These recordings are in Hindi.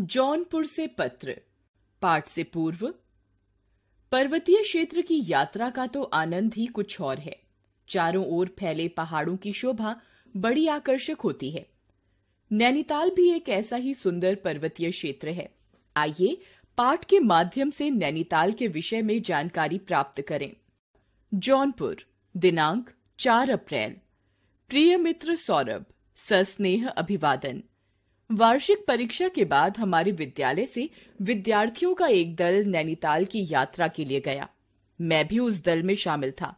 जौनपुर से पत्र पाठ से पूर्व पर्वतीय क्षेत्र की यात्रा का तो आनंद ही कुछ और है चारों ओर फैले पहाड़ों की शोभा बड़ी आकर्षक होती है नैनीताल भी एक ऐसा ही सुंदर पर्वतीय क्षेत्र है आइए पाठ के माध्यम से नैनीताल के विषय में जानकारी प्राप्त करें जौनपुर दिनांक 4 अप्रैल प्रिय मित्र सौरभ सस्नेह अभिवादन वार्षिक परीक्षा के बाद हमारे विद्यालय से विद्यार्थियों का एक दल नैनीताल की यात्रा के लिए गया मैं भी उस दल में शामिल था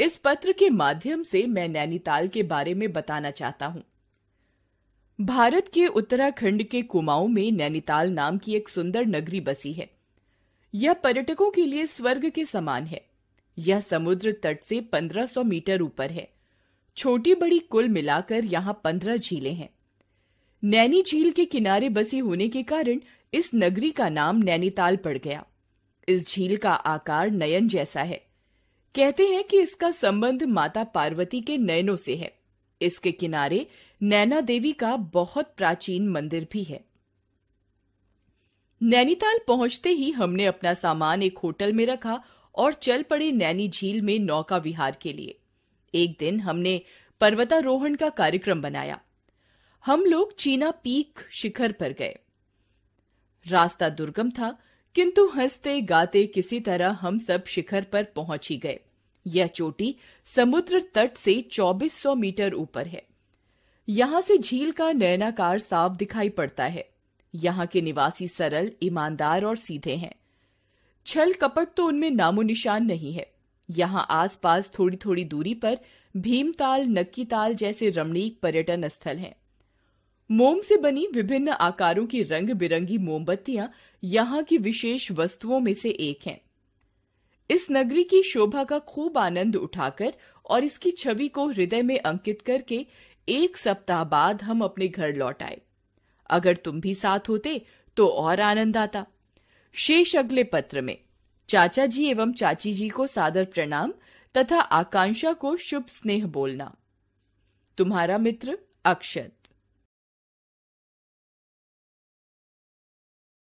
इस पत्र के माध्यम से मैं नैनीताल के बारे में बताना चाहता हूँ भारत के उत्तराखंड के कुमाऊं में नैनीताल नाम की एक सुंदर नगरी बसी है यह पर्यटकों के लिए स्वर्ग के समान है यह समुद्र तट से 1500 मीटर ऊपर है छोटी बड़ी कुल मिलाकर यहाँ पंद्रह झीलें हैं नैनी झील के किनारे बसे होने के कारण इस नगरी का नाम नैनीताल पड़ गया इस झील का आकार नयन जैसा है कहते हैं कि इसका संबंध माता पार्वती के नयनों से है इसके किनारे नैना देवी का बहुत प्राचीन मंदिर भी है नैनीताल पहुंचते ही हमने अपना सामान एक होटल में रखा और चल पड़े नैनी झील में नौका विहार के लिए एक दिन हमने पर्वतारोहण का कार्यक्रम बनाया हम लोग चीना पीक शिखर पर गए रास्ता दुर्गम था किंतु हंसते गाते किसी तरह हम सब शिखर पर पहुंच ही गए यह चोटी समुद्र तट से 2400 मीटर ऊपर है यहां से झील का नयनाकार साफ दिखाई पड़ता है यहाँ के निवासी सरल ईमानदार और सीधे हैं छल कपट तो उनमें नामो निशान नहीं है यहाँ आसपास थोड़ी थोड़ी दूरी पर भीमताल ताल जैसे रमणीक पर्यटन स्थल हैं मोम से बनी विभिन्न आकारों की रंग बिरंगी मोमबत्तियां यहाँ की विशेष वस्तुओं में से एक हैं। इस नगरी की शोभा का खूब आनंद उठाकर और इसकी छवि को हृदय में अंकित करके एक सप्ताह बाद हम अपने घर लौट आए अगर तुम भी साथ होते तो और आनंद आता शेष अगले पत्र में चाचा जी एवं चाची जी को सादर प्रणाम तथा आकांक्षा को शुभ स्नेह बोलना तुम्हारा मित्र अक्षत